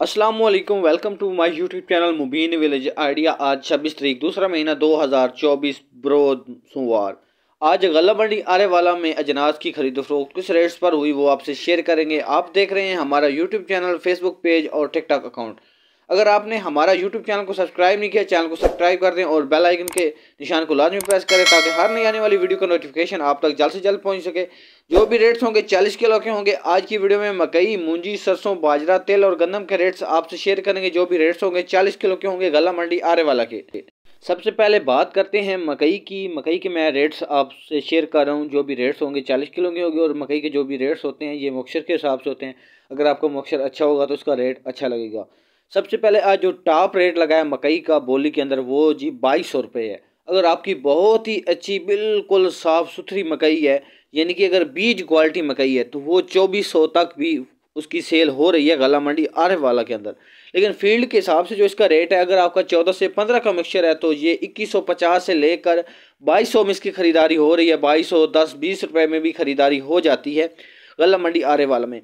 Aslam welcome to my YouTube channel Mubeen village idea आज छब्बीस तरीक दूसरा महीना 2024 ब्रो सोमवार आज गला मंडी आरे वाला में अजनास की खरीद फरोख्त किस रेट्स पर हुई वो आपसे शेयर करेंगे आप देख रहे हैं हमारा यूट्यूब चैनल फेसबुक पेज और टिकटॉक अकाउंट अगर आपने हमारा यूट्यूब चैनल को सब्सक्राइब नहीं किया चैनल को सब्सक्राइब कर दें और बेल आइकन के निशान को लाजमी प्रेस करें ताकि हर नई आने वाली वीडियो का नोटिफिकेशन आप तक जल्द से जल्द पहुंच सके जो भी रेट्स होंगे चालीस किलो के होंगे आज की वीडियो में मकई मुंजी सरसों बाजरा तेल और गंदम के रेट्स आपसे शेयर करेंगे जो भी रेट्स होंगे चालीस किलो के होंगे गला मंडी आरे वाला के सबसे पहले बात करते हैं मकई की मकई के मैं रेट्स आपसे शेयर कर रहा हूँ जो भी रेट्स होंगे चालीस किलो के होंगे और मकई के जो भी रेट्स होते हैं ये मक्सर के हिसाब से होते हैं अगर आपका मक्सर अच्छा होगा तो उसका रेट अच्छा लगेगा सबसे पहले आज जो टॉप रेट लगाया मकई का बोली के अंदर वो जी बाईस सौ रुपये है अगर आपकी बहुत ही अच्छी बिल्कुल साफ़ सुथरी मकई है यानी कि अगर बीज क्वालिटी मकई है तो वो चौबीस सौ तक भी उसकी सेल हो रही है गला मंडी आरे वाला के अंदर लेकिन फील्ड के हिसाब से जो इसका रेट है अगर आपका चौदह से पंद्रह का मिक्सचर है तो ये इक्कीस सौ पचास से लेकर बाईस सौ में इसकी ख़रीदारी हो रही है बाईस सौ दस बीस रुपये में भी ख़रीदारी हो जाती है गला मंडी आरे वाला में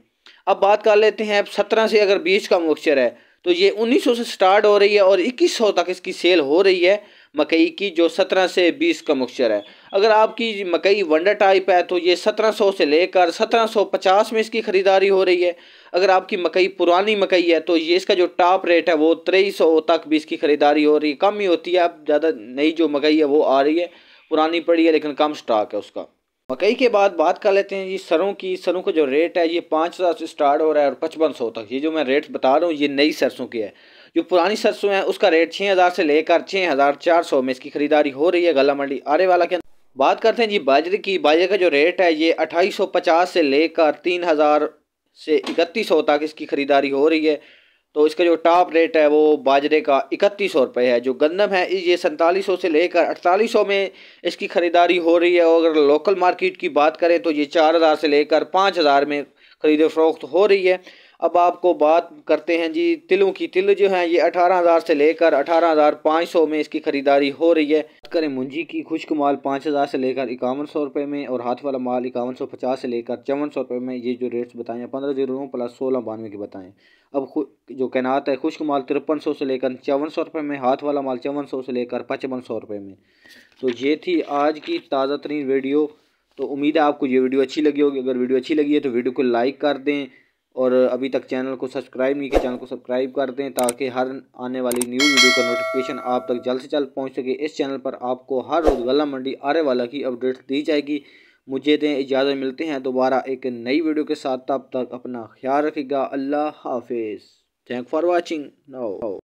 अब बात कर लेते हैं सत्रह से अगर बीस का मिक्सचर है तो ये 1900 से स्टार्ट हो रही है और 2100 तक इसकी सेल हो रही है मकई की जो 17 से 20 का मिक्सचर है अगर आपकी मकई वंडर टाइप है तो ये 1700 से लेकर 1750 में इसकी ख़रीदारी हो रही है अगर आपकी मकई पुरानी मकई है तो ये इसका जो टॉप रेट है वो तेईस तक भी इसकी ख़रीदारी हो रही है कम ही होती है अब ज़्यादा नई जो मकई है वो आ रही है पुरानी पड़ी है लेकिन कम स्टॉक है उसका मकई के बाद बात कर लेते हैं जी सरों की सरों का जो रेट है ये पाँच हज़ार से स्टार्ट हो रहा है और पचपन सौ तक ये जो मैं रेट बता रहा हूँ ये नई सरसों की है जो पुरानी सरसों है उसका रेट छः हज़ार से लेकर छः हज़ार चार सौ में इसकी ख़रीदारी हो रही है गला मंडी आरे वाला के बात करते हैं जी बाजरे की बाजरे का जो रेट है ये अट्ठाईस सौ पचास से लेकर तीन हज़ार से इकतीस सौ तक इसकी ख़रीदारी हो रही है तो इसका जो टॉप रेट है वो बाजरे का इकतीस सौ रुपये है जो गंदम है ये सैंतालीस सौ से लेकर अड़तालीस सौ में इसकी ख़रीदारी हो रही है और अगर लोकल मार्केट की बात करें तो ये चार हज़ार से लेकर पाँच हज़ार में ख़रीद फरोख्त हो रही है अब आपको बात करते हैं जी तिलों की तिल जो हैं ये अठारह हज़ार से लेकर अठारह हज़ार पाँच सौ में इसकी ख़रीदारी हो रही है बात करें मुंजी की खुश्क माल पाँच हज़ार से लेकर इक्यावन सौ रुपये में और हाथ वाला माल इक्यावन सौ पचास से लेकर चौवन सौ रुपये में ये जो रेट्स बताएं हैं पंद्रह जीरो नौ प्लस सोलह बानवे के बताएं अब जो कैनात है खुश्क माल तिरपन सौ से लेकर चौवन सौ रुपये में हाथ वाला माल चौवन सौ से लेकर पचपन सौ रुपये में तो ये थी आज की ताज़ा तरीन वीडियो तो उम्मीद है आपको ये वीडियो अच्छी लगी होगी अगर वीडियो अच्छी लगी है तो वीडियो को लाइक कर दें और अभी तक चैनल को सब्सक्राइब नहीं किया चैनल को सब्सक्राइब कर दें ताकि हर आने वाली न्यू वीडियो का नोटिफिकेशन आप तक जल्द से जल्द पहुंच सके इस चैनल पर आपको हर रोज़ गला मंडी आरे वाला की अपडेट दी जाएगी मुझे दें इजाज़त मिलते हैं दोबारा एक नई वीडियो के साथ तब तक अपना ख्याल रखेगा अल्लाह हाफिज़ थैंक फॉर वॉचिंग नाओ